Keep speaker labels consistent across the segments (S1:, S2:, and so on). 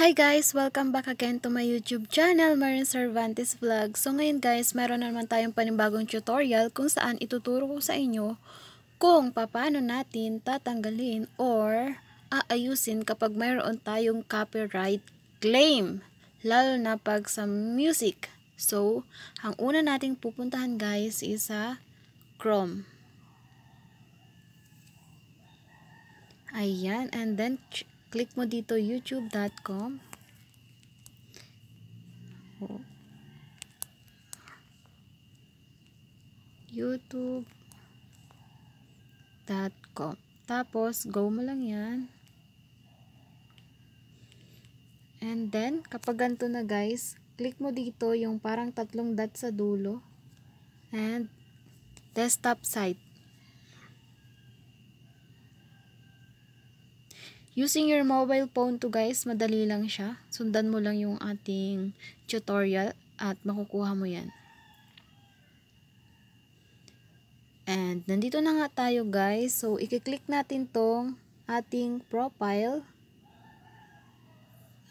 S1: Hi guys! Welcome back again to my YouTube channel, Marin Cervantes Vlog. So ngayon guys, meron naman tayong panibagong tutorial kung saan ituturo ko sa inyo kung paano natin tatanggalin or aayusin kapag mayroon tayong copyright claim. Lalo na pag sa music. So, ang una nating pupuntahan guys is sa Chrome. Ayan, and then Click mo dito youtube.com. Oh. youtube.com tapos go mo lang yan and then kapag ganito na guys click mo dito yung parang tatlong dot sa dulo and desktop site Using your mobile phone to guys, madali lang siya. Sundan mo lang yung ating tutorial at makukuha mo yan. And nandito na nga tayo guys. So, i-click natin tong ating profile.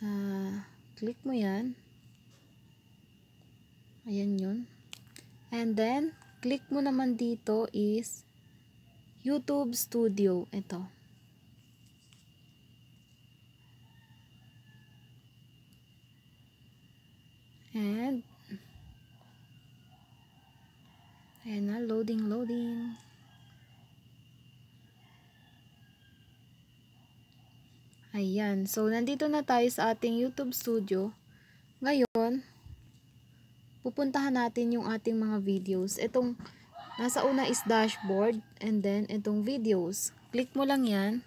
S1: Uh, click mo yan. Ayan yun. And then, click mo naman dito is YouTube Studio. Ito. And, ayan na, loading, loading. Ayan, so nandito na tayo sa ating YouTube studio. Ngayon, pupuntahan natin yung ating mga videos. Itong, nasa una is dashboard, and then itong videos. Click mo lang yan.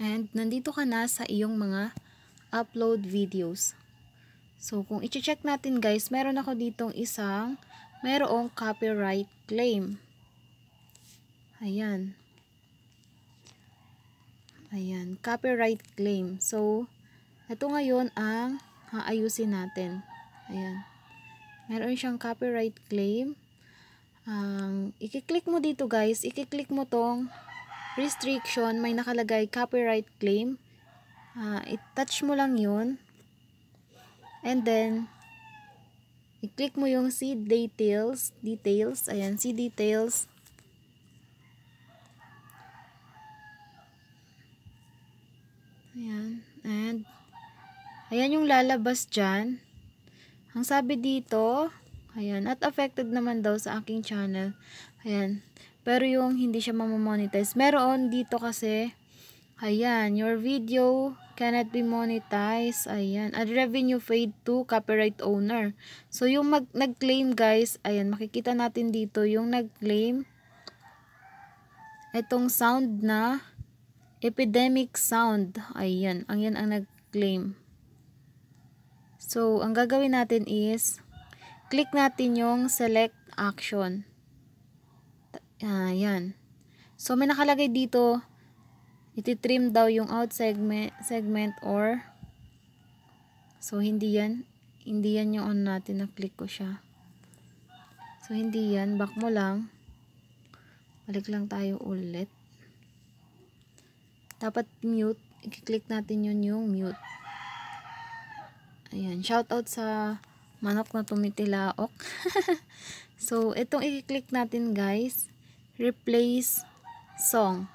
S1: And nandito ka na sa iyong mga upload videos. So kung i-check natin guys, meron ako ditong isang merong copyright claim. Ayan. Ayan, copyright claim. So, ito ngayon ang haayusin natin. Ayan. Meron siyang copyright claim. Ang um, i-click mo dito guys, i-click mo tong restriction, may nakalagay copyright claim. Uh, I-touch mo lang yun. And then, i-click mo yung see details. Details. Ayan, see details. Ayan. And, ayan yung lalabas dyan. Ang sabi dito, ayan, at affected naman daw sa aking channel. Ayan. Pero yung hindi siya mamamonetize, meron dito kasi, ayan, your video cannot be monetized, ayan, at revenue fade to copyright owner. So, yung nag-claim guys, ayan, makikita natin dito yung nag-claim, itong sound na epidemic sound. Ayan, ang yan ang nag-claim. So, ang gagawin natin is click natin yung select action. Ayan. So, may nakalagay dito, iti-trim daw yung out segment, segment or so, hindi yan. Hindi yan yung on natin. Na-click ko siya. So, hindi yan. Back mo lang. Balik lang tayo ulit. Dapat mute. I-click natin yun yung mute. Ayan. Shout out sa manok na tumitilaok. so, itong i-click natin guys replace song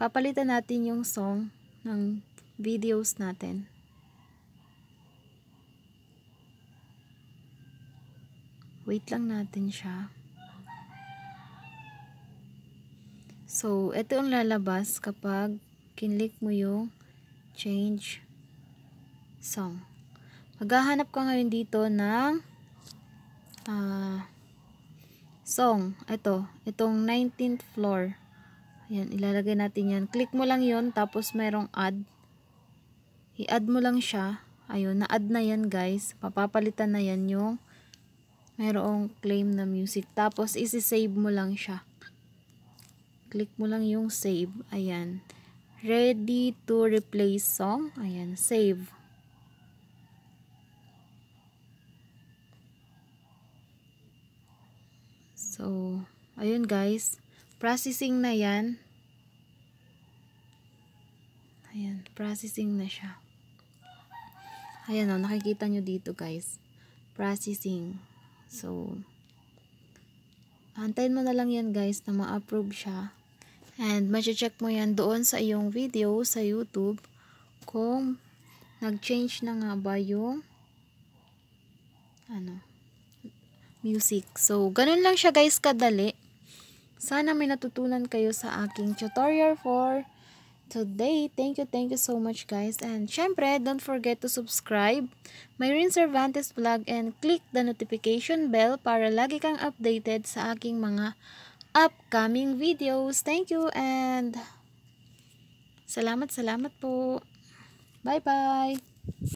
S1: papalitan natin yung song ng videos natin wait lang natin siya so ito ang lalabas kapag kinlik mo yung change song Maghahanap ka ngayon dito ng uh, song. Ito, itong 19th floor. Ayan, ilalagay natin yan. Click mo lang yon tapos merong add. I-add mo lang siya. Ayun, na-add na yan guys. Papapalitan na yan yung merong claim na music. Tapos, isi-save mo lang siya. Click mo lang yung save. Ayan. Ready to replace song. Ayan, save. So, ayun guys. Processing na yan. Ayan, processing na siya. Ayan o, oh, nakikita nyo dito guys. Processing. So, antayin mo na lang yan guys na ma-approve siya. And, mache-check mo yan doon sa iyong video sa YouTube kung nag-change na nga ba yung ano, music. So, ganun lang siya guys kadali. Sana may natutunan kayo sa aking tutorial for today. Thank you, thank you so much guys. And syempre, don't forget to subscribe, Myrin Cervantes Vlog, and click the notification bell para lagi kang updated sa aking mga upcoming videos. Thank you and salamat, salamat po. Bye-bye!